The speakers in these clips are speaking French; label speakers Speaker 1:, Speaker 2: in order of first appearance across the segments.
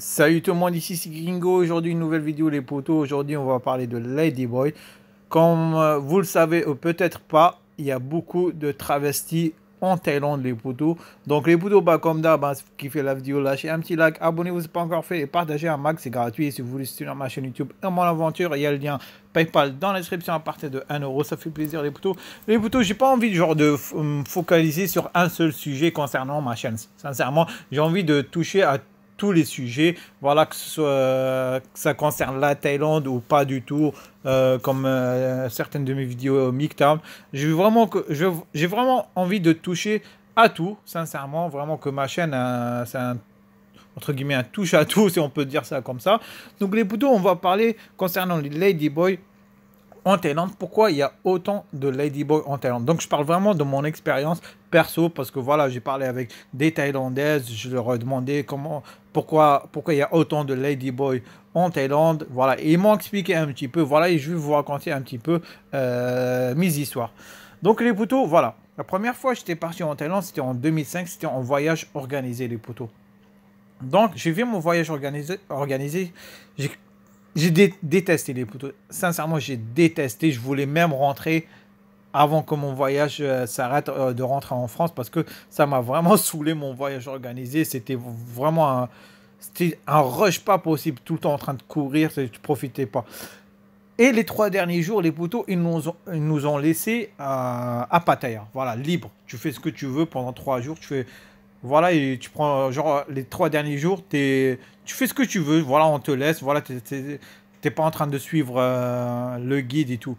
Speaker 1: Salut tout le monde, ici c'est Gringo. Aujourd'hui, une nouvelle vidéo, les poteaux Aujourd'hui, on va parler de Lady Boy Comme euh, vous le savez ou peut-être pas, il y a beaucoup de travestis en Thaïlande, les potos. Donc, les potos, bah, comme d'hab, hein, qui fait la vidéo, lâchez un petit like, abonnez-vous si pas encore fait et partagez un max, c'est gratuit. Et si vous voulez suivre ma chaîne YouTube et mon aventure, il y a le lien PayPal dans la description à partir de 1€. Ça fait plaisir, les poteaux Les potos, j'ai pas envie genre, de me focaliser sur un seul sujet concernant ma chaîne. Sincèrement, j'ai envie de toucher à tous les sujets, voilà que, ce soit, que ça concerne la Thaïlande ou pas du tout, euh, comme euh, certaines de mes vidéos au J'ai vraiment, j'ai vraiment envie de toucher à tout, sincèrement, vraiment que ma chaîne, euh, c'est un entre guillemets un touche à tout si on peut dire ça comme ça. Donc les boutons, on va parler concernant les Ladyboy en Thaïlande, pourquoi il y a autant de Ladyboy en Thaïlande. Donc je parle vraiment de mon expérience perso parce que voilà, j'ai parlé avec des Thaïlandaises, je leur ai demandé comment pourquoi pourquoi il y a autant de ladyboy en Thaïlande. Voilà, et ils m'ont expliqué un petit peu. Voilà, et je vais vous raconter un petit peu euh, mes histoires. Donc les poteaux, voilà. La première fois j'étais parti en Thaïlande, c'était en 2005, c'était en voyage organisé les poteaux. Donc j'ai vu mon voyage organisé, organisé. J'ai détesté les poteaux. Sincèrement, j'ai détesté. Je voulais même rentrer avant que mon voyage euh, s'arrête euh, de rentrer en France parce que ça m'a vraiment saoulé mon voyage organisé. C'était vraiment un, un rush pas possible, tout le temps en train de courir, tu profitais pas. Et les trois derniers jours, les poteaux, ils nous ont, nous ont laissé à Pataya, Voilà, libre. Tu fais ce que tu veux pendant trois jours. Tu fais. Voilà, et tu prends, euh, genre, les trois derniers jours, t'es tu fais ce que tu veux. Voilà, on te laisse. Voilà, t'es pas en train de suivre le guide et tout.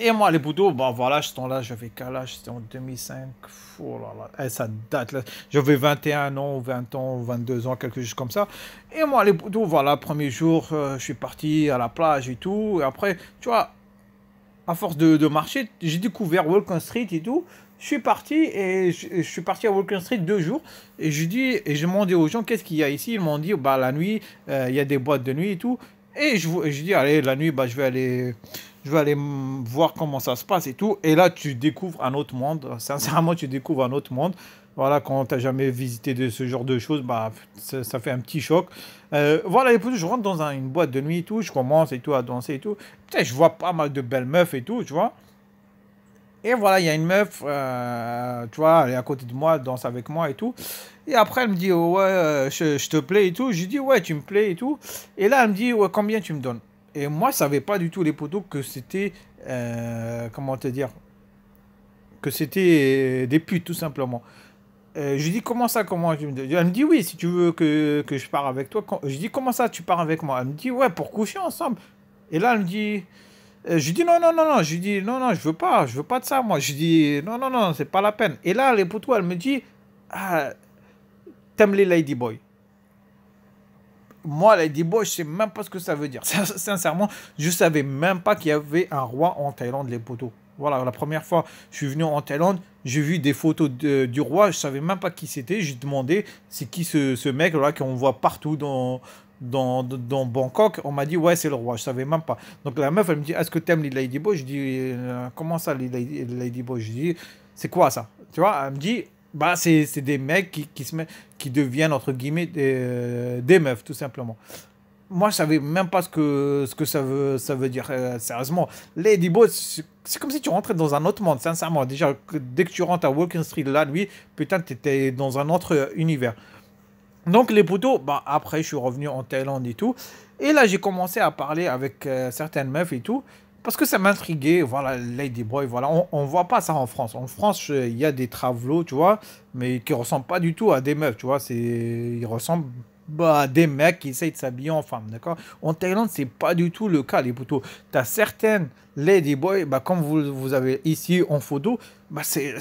Speaker 1: Et moi, les Bouddhos, bah voilà, je temps-là, j'avais quel âge C'était en 2005. là là, eh, ça date. J'avais 21 ans, 20 ans, 22 ans, quelque chose comme ça. Et moi, les Bouddhos, voilà, premier jour, euh, je suis parti à la plage et tout. Et après, tu vois, à force de, marcher, j'ai découvert Walking Street et tout. Je suis parti et je, suis parti à Walken Street deux jours. Et je dis, et je demandé aux gens qu'est-ce qu'il y a ici. Ils m'ont dit, bah la nuit, euh, il y a des boîtes de nuit et tout. Et je, je dis, allez, la nuit, bah je vais aller je vais aller voir comment ça se passe et tout. Et là, tu découvres un autre monde. Sincèrement, tu découvres un autre monde. Voilà, quand tu n'as jamais visité de ce genre de choses, bah, ça, fait un petit choc. Euh, voilà, et puis je rentre dans une boîte de nuit et tout. Je commence et tout à danser et tout. Putain, je vois pas mal de belles meufs et tout, tu vois. Et voilà, il y a une meuf, euh, tu vois, elle est à côté de moi, elle danse avec moi et tout. Et après, elle me dit, ouais, euh, je, te plais et tout. Je lui dis, ouais, tu me plais et tout. Et là, elle me dit, ouais, combien tu me donnes et moi, je savais pas du tout les poteaux que c'était. Euh, comment te dire Que c'était euh, des putes, tout simplement. Euh, je lui dis comment ça, comment Elle me dit oui, si tu veux que, que je pars avec toi. Je lui dis comment ça, tu pars avec moi Elle me dit ouais, pour coucher ensemble. Et là, elle me dit. je dis non, non, non, non. Je dis non, non, je veux pas, je veux pas de ça, moi. Je dis non, non, non, c'est pas la peine. Et là, les poteaux, elle me dit ah, t'aimes les ladyboys moi, la Boy, je sais même pas ce que ça veut dire. Sincèrement, je savais même pas qu'il y avait un roi en Thaïlande, les poteaux. Voilà, la première fois je suis venu en Thaïlande, j'ai vu des photos du roi, je savais même pas qui c'était. J'ai demandé c'est qui ce, ce mec là qu'on voit partout dans, dans, Bangkok. On m'a dit ouais c'est le roi, je savais même pas. Donc la meuf elle me dit est-ce que tu aimes les Boy Je dis euh, comment ça les Boy Je dis c'est quoi ça Tu vois Elle me dit bah, c'est des mecs qui, se met, qui deviennent, entre guillemets, des, euh, des, meufs, tout simplement. Moi, je savais même pas ce que, ce que ça, veut, ça veut dire, euh, sérieusement. les boss c'est comme si tu rentrais dans un autre monde, sincèrement. Déjà, dès que tu rentres à Walking Street, là, lui, putain, étais dans un autre euh, univers. Donc, les poteaux, bah, après, je suis revenu en Thaïlande et tout. Et là, j'ai commencé à parler avec certaines meufs et tout parce que ça m'intriguait, voilà, Lady Boy, voilà, on, ne voit pas ça en France. En France, il y a des travelots, tu vois, mais qui ressemblent pas du tout à des meufs, tu vois, c'est, ils ressemblent à des mecs qui essayent de s'habiller en femme, d'accord En Thaïlande, c'est pas du tout le cas, les poteaux. Tu as certaines Lady Boy, bah, comme vous, vous avez ici en photo, bah, c'est,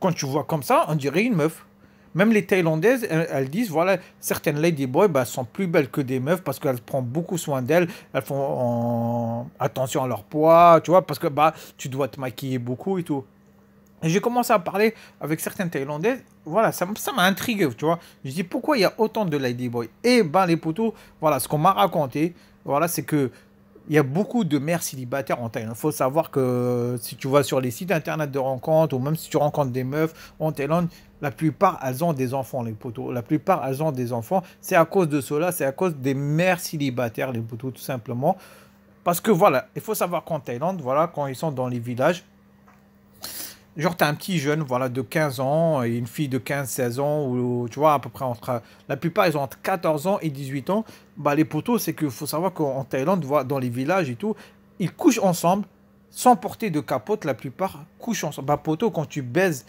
Speaker 1: quand tu vois comme ça, on dirait une meuf. Même les Thaïlandaises, elles, disent, voilà, certaines ladyboys bah, sont plus belles que des meufs parce qu'elles prennent beaucoup soin d'elles, elles font attention à leur poids, tu vois, parce que bah, tu dois te maquiller beaucoup et tout. j'ai commencé à parler avec certaines Thaïlandaises. Voilà, ça, m'a intrigué, tu vois. Je dis pourquoi il y a autant de ladyboys. Et eh ben les poteaux, voilà, ce qu'on m'a raconté, voilà, c'est que il y a beaucoup de mères célibataires en Thaïlande. Il faut savoir que euh, si tu vas sur les sites internet de rencontres, ou même si tu rencontres des meufs en Thaïlande, la plupart, elles ont des enfants, les poteaux. La plupart, elles ont des enfants. C'est à cause de cela, c'est à cause des mères célibataires, les poteaux, tout simplement. Parce que voilà, il faut savoir qu'en Thaïlande, voilà, quand ils sont dans les villages, genre, tu as un petit jeune, voilà, de 15 ans, et une fille de 15-16 ans, ou tu vois, à peu près entre. La plupart, ils ont entre 14 ans et 18 ans. Bah, les poteaux, c'est qu'il faut savoir qu'en Thaïlande, dans les villages et tout, ils couchent ensemble, sans porter de capote, la plupart couchent ensemble. Bah, poteau, quand tu baises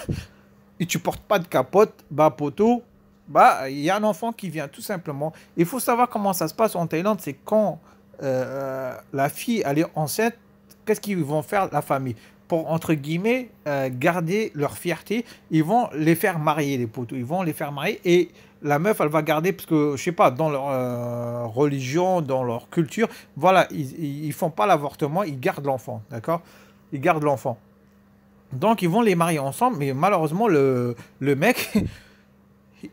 Speaker 1: et tu portes pas de capote, bah, poteau, bah, il y a un enfant qui vient, tout simplement. Il faut savoir comment ça se passe en Thaïlande, c'est quand euh, la fille, elle est enceinte, qu'est-ce qu'ils vont faire la famille pour, entre guillemets, euh, garder leur fierté. Ils vont les faire marier, les poteaux. Ils vont les faire marier. Et la meuf, elle va garder, parce que, je sais pas, dans leur euh, religion, dans leur culture, voilà, ils, ils font pas l'avortement, ils gardent l'enfant, d'accord Ils gardent l'enfant. Donc, ils vont les marier ensemble, mais malheureusement, le, le mec...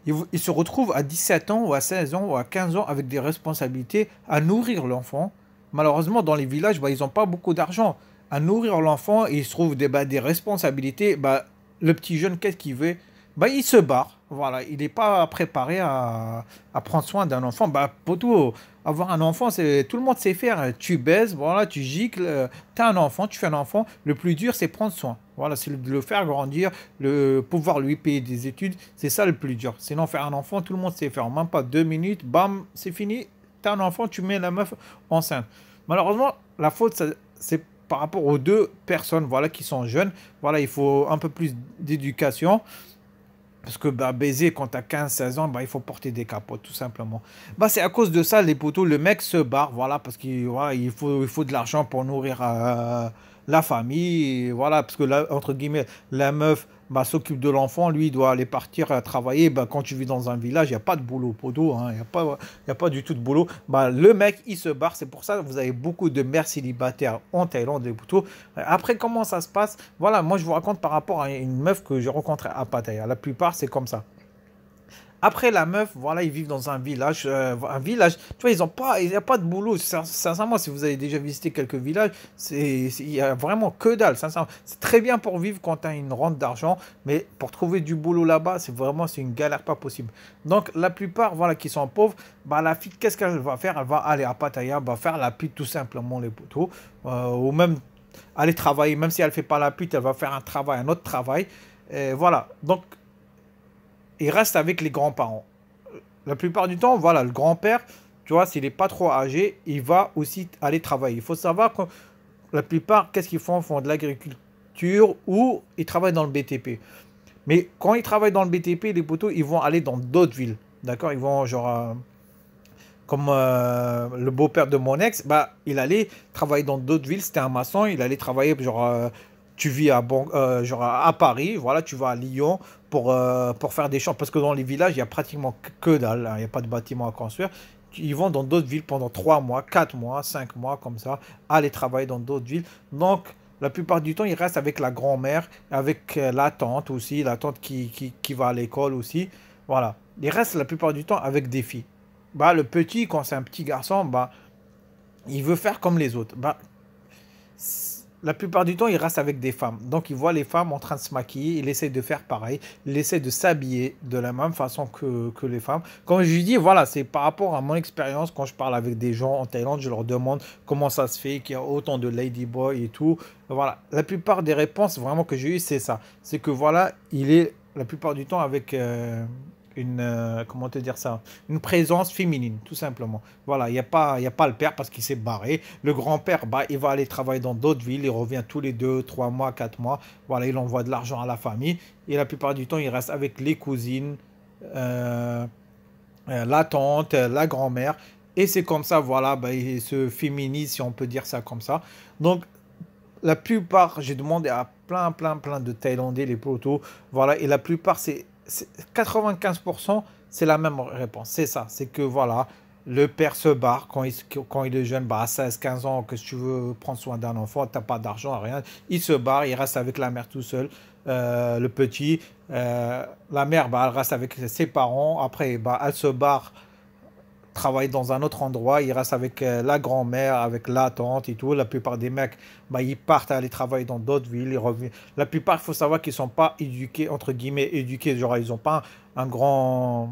Speaker 1: Il, se retrouve à 17 ans ou à 16 ans ou à 15 ans avec des responsabilités à nourrir l'enfant. Malheureusement, dans les villages, bah, ils n'ont pas beaucoup d'argent à nourrir l'enfant il se trouve des, bah, des responsabilités, bah, le petit jeune, qu'est-ce qu'il veut bah, Il se barre. Voilà, il n'est pas préparé à, prendre soin d'un enfant. Bah, tout, avoir un enfant, c'est tout le monde sait faire. Tu baises, voilà, tu gicles, euh, tu as un enfant, tu fais un enfant. Le plus dur, c'est prendre soin. Voilà, c'est le, le faire grandir, le pouvoir lui payer des études, c'est ça le plus dur. Sinon, faire un enfant, tout le monde sait faire. Même pas deux minutes, bam, c'est fini. Tu as un enfant, tu mets la meuf enceinte. Malheureusement, la faute, c'est par rapport aux deux personnes voilà, qui sont jeunes. Voilà, il faut un peu plus d'éducation. Parce que bah, baiser quand t'as 15-16 ans, bah, il faut porter des capotes, tout simplement. Bah, c'est à cause de ça, les poteaux, le mec se barre, voilà, parce qu'il voilà, il faut, il faut de l'argent pour nourrir euh, la famille, voilà, parce que là, entre guillemets, la meuf, bah, s'occupe de l'enfant, lui, il doit aller partir euh, travailler. Bah, quand tu vis dans un village, il n'y a pas de boulot podo, hein. il n'y a, pas, y a pas du tout de boulot. Bah, le mec, il se barre. C'est pour ça que vous avez beaucoup de mères célibataires en Thaïlande et Après, comment ça se passe Voilà, moi, je vous raconte par rapport à une meuf que j'ai rencontrée à Pattaya. La plupart, c'est comme ça. Après la meuf, voilà, ils vivent dans un village. Euh, un village, tu vois, ils n'ont pas, il n'y a pas de boulot. Sincèrement, si vous avez déjà visité quelques villages, il n'y a vraiment que dalle. c'est très bien pour vivre quand tu as une rente d'argent, mais pour trouver du boulot là-bas, c'est vraiment c'est une galère pas possible. Donc, la plupart, voilà, qui sont pauvres, bah, la fille, qu'est-ce qu'elle va faire Elle va aller à Pattaya, va bah, faire la pute tout simplement, les poteaux, euh, ou même aller travailler. Même si elle ne fait pas la pute, elle va faire un travail, un autre travail. voilà. Donc, il reste avec les grands-parents. La plupart du temps, voilà, le grand-père, tu vois, s'il n'est pas trop âgé, il va aussi aller travailler. Il faut savoir que la plupart, qu'est-ce qu'ils font Ils font de l'agriculture ou ils travaillent dans le BTP. Mais quand ils travaillent dans le BTP, les poteaux, ils vont aller dans d'autres villes. D'accord Ils vont genre... Euh, comme euh, le beau-père de mon ex, bah, il allait travailler dans d'autres villes, c'était un maçon, il allait travailler genre... Euh, tu vis à, bon, euh, genre à Paris, voilà, tu vas à Lyon pour, euh, pour faire des choses. Parce que dans les villages, il n'y a pratiquement que dalle, hein, il n'y a pas de bâtiment à construire. Ils vont dans d'autres villes pendant 3 mois, 4 mois, 5 mois, comme ça, aller travailler dans d'autres villes. Donc, la plupart du temps, ils restent avec la grand-mère, avec euh, la tante aussi, la tante qui, qui, qui va à l'école aussi. Voilà. Ils restent la plupart du temps avec des filles. Bah, le petit, quand c'est un petit garçon, bah, il veut faire comme les autres. Bah, la plupart du temps, il reste avec des femmes. Donc, il voit les femmes en train de se maquiller, il essaie de faire pareil, il essaie de s'habiller de la même façon que, les femmes. Quand je lui dis, voilà, c'est par rapport à mon expérience, quand je parle avec des gens en Thaïlande, je leur demande comment ça se fait qu'il y a autant de ladyboys et tout. Voilà, la plupart des réponses vraiment que j'ai eues, c'est ça. C'est que voilà, il est la plupart du temps avec... Euh, une euh, comment te dire ça une présence féminine tout simplement voilà il y a pas il y a pas le père parce qu'il s'est barré le grand père bah il va aller travailler dans d'autres villes il revient tous les deux trois mois quatre mois voilà il envoie de l'argent à la famille et la plupart du temps il reste avec les cousines euh, euh, la tante la grand mère et c'est comme ça voilà bah, il se féminise si on peut dire ça comme ça donc la plupart, j'ai demandé à plein, plein, plein de Thaïlandais, les proto voilà, et la plupart, c'est 95%, c'est la même réponse. C'est ça. C'est que voilà, le père se barre quand il, quand il est jeune, bah, à 16, 15 ans, que tu veux prendre soin d'un enfant, tu n'as pas d'argent, rien. Il se barre, il reste avec la mère tout seul. Euh, le petit, euh, la mère, bah, elle reste avec ses parents. Après, bah, elle se barre travaille dans un autre endroit, ils restent avec euh, la grand-mère, avec la tante et tout. La plupart des mecs, bah, ils partent aller travailler dans d'autres villes, ils reviennent. La plupart, il faut savoir qu'ils ne sont pas éduqués, entre guillemets, éduqués. Genre, ils n'ont pas un, grand...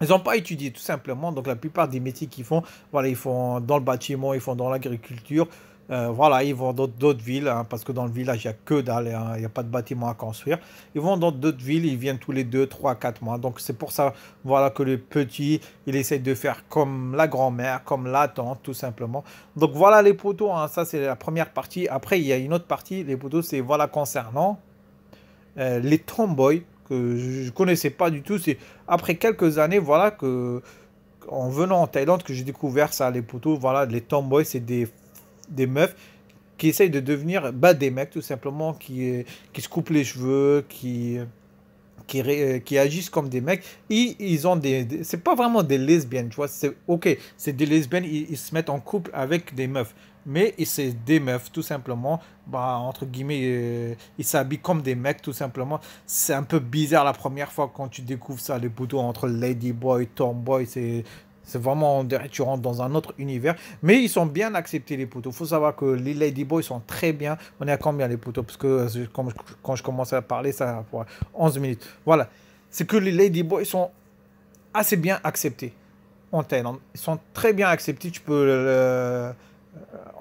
Speaker 1: Ils n'ont pas étudié, tout simplement. Donc, la plupart des métiers qu'ils font, voilà, ils font dans le bâtiment, ils font dans l'agriculture. Euh, voilà, ils vont dans d'autres villes, hein, parce que dans le village, il n'y a que dalle, hein, il n'y a pas de bâtiment à construire. Ils vont dans d'autres villes, ils viennent tous les 2, 3, 4 mois. Donc c'est pour ça voilà, que le petit, il essaie de faire comme la grand-mère, comme la tante, tout simplement. Donc voilà les poteaux, hein. ça c'est la première partie. Après, il y a une autre partie, les poteaux, c'est voilà concernant euh, les tomboys, que je ne connaissais pas du tout. C'est après quelques années, voilà, que en venant en Thaïlande que j'ai découvert ça, les poteaux, voilà, les tomboys, c'est des des meufs qui essayent de devenir bah, des mecs tout simplement, qui, qui se coupent les cheveux, qui, qui, qui agissent comme des mecs. Et ils ont des, c'est pas vraiment des lesbiennes, tu vois. C'est ok, c'est des lesbiennes, ils, se mettent en couple avec des meufs. Mais c'est des meufs tout simplement, bah, entre guillemets, euh, ils s'habillent comme des mecs tout simplement. C'est un peu bizarre la première fois quand tu découvres ça, les boutons entre lady boy Tomboy, c'est c'est vraiment, tu rentres dans un autre univers. Mais ils sont bien acceptés, les poteaux. Il faut savoir que les Ladyboys sont très bien. On est à combien, les poteaux Parce que euh, quand je, commençais commence à parler, ça pour 11 minutes. Voilà. C'est que les Ladyboys sont assez bien acceptés en Thaïlande. Ils sont très bien acceptés. Tu peux, euh, euh,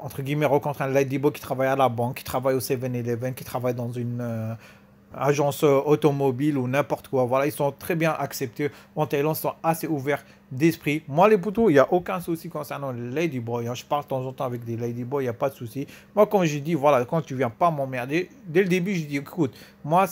Speaker 1: entre guillemets, rencontrer un Ladyboy qui travaille à la banque, qui travaille au 7-Eleven, qui travaille dans une agence automobile ou n'importe quoi. Voilà, ils sont très bien acceptés en Thaïlande, sont assez ouverts d'esprit. Moi, les potos il n'y a aucun souci concernant les ladyboys. Hein. Je parle de temps en temps avec des boy il n'y a pas de souci. Moi, quand je dis, voilà, quand tu viens pas m'emmerder, dès le début, je dis, écoute, moi,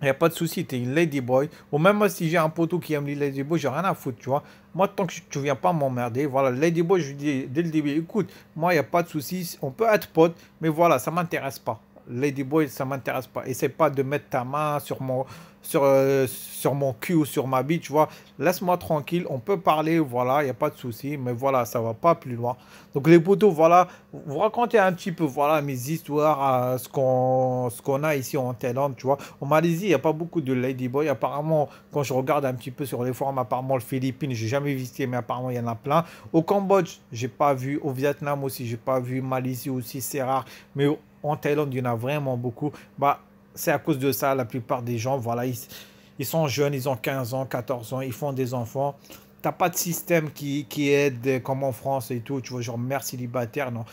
Speaker 1: il n'y a pas de souci, t'es es une ladyboy. Ou même si j'ai un poteau qui aime les ladyboys, j'ai rien à foutre, tu vois. Moi, tant que tu viens pas m'emmerder, voilà, lady boy je dis dès le début, écoute, moi, il n'y a pas de souci, on peut être potes, mais voilà, ça m'intéresse pas. Ladyboy, ça m'intéresse pas. et c'est pas de mettre ta main sur mon, sur, euh, sur mon cul ou sur ma bite, tu vois. Laisse-moi tranquille, on peut parler, voilà, il n'y a pas de souci, mais voilà, ça va pas plus loin. Donc les poteaux, voilà, vous racontez un petit peu, voilà, mes histoires, euh, ce qu'on qu'on a ici en Thaïlande, tu vois. Au Malaisie, il n'y a pas beaucoup de Lady Boy. Apparemment, quand je regarde un petit peu sur les forums, apparemment, les Philippines, j'ai jamais visité, mais apparemment, il y en a plein. Au Cambodge, j'ai pas vu. Au Vietnam aussi, j'ai pas vu. Malaisie aussi, c'est rare. Mais en Thaïlande, il y en a vraiment beaucoup. Bah, c'est à cause de ça, la plupart des gens, voilà, ils, sont jeunes, ils ont 15 ans, 14 ans, ils font des enfants. T'as pas de système qui, aide comme en France et tout, tu vois, genre mère célibataire, non.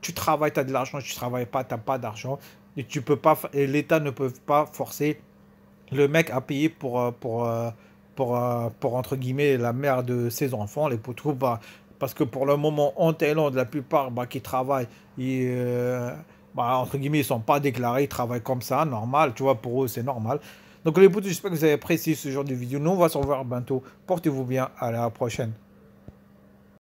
Speaker 1: Tu travailles, tu as de l'argent, tu travailles pas, tu n'as pas d'argent. Et tu peux pas, l'État ne peut pas forcer le mec à payer pour, euh, pour, euh, pour, euh, pour, entre guillemets, la mère de ses enfants, les potrous, bah. parce que pour le moment, en Thaïlande, la plupart bah, qui travaillent, ils, bah, entre guillemets, ils ne sont pas déclarés, ils travaillent comme ça, normal, tu vois, pour eux, c'est normal. Donc les potes, j'espère que vous avez apprécié ce genre de vidéo. Nous, on va se revoir bientôt. Portez-vous bien, à la prochaine.